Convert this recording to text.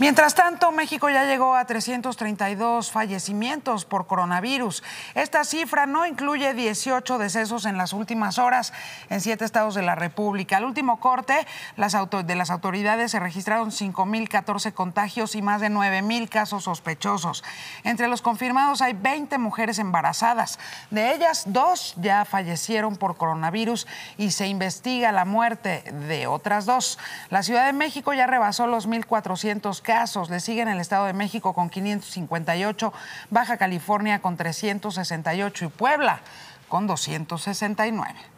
Mientras tanto, México ya llegó a 332 fallecimientos por coronavirus. Esta cifra no incluye 18 decesos en las últimas horas en siete estados de la República. Al último corte de las autoridades se registraron 5.014 contagios y más de 9.000 casos sospechosos. Entre los confirmados hay 20 mujeres embarazadas. De ellas, dos ya fallecieron por coronavirus y se investiga la muerte de otras dos. La Ciudad de México ya rebasó los 1.400 casos. Le siguen el Estado de México con 558, Baja California con 368 y Puebla con 269.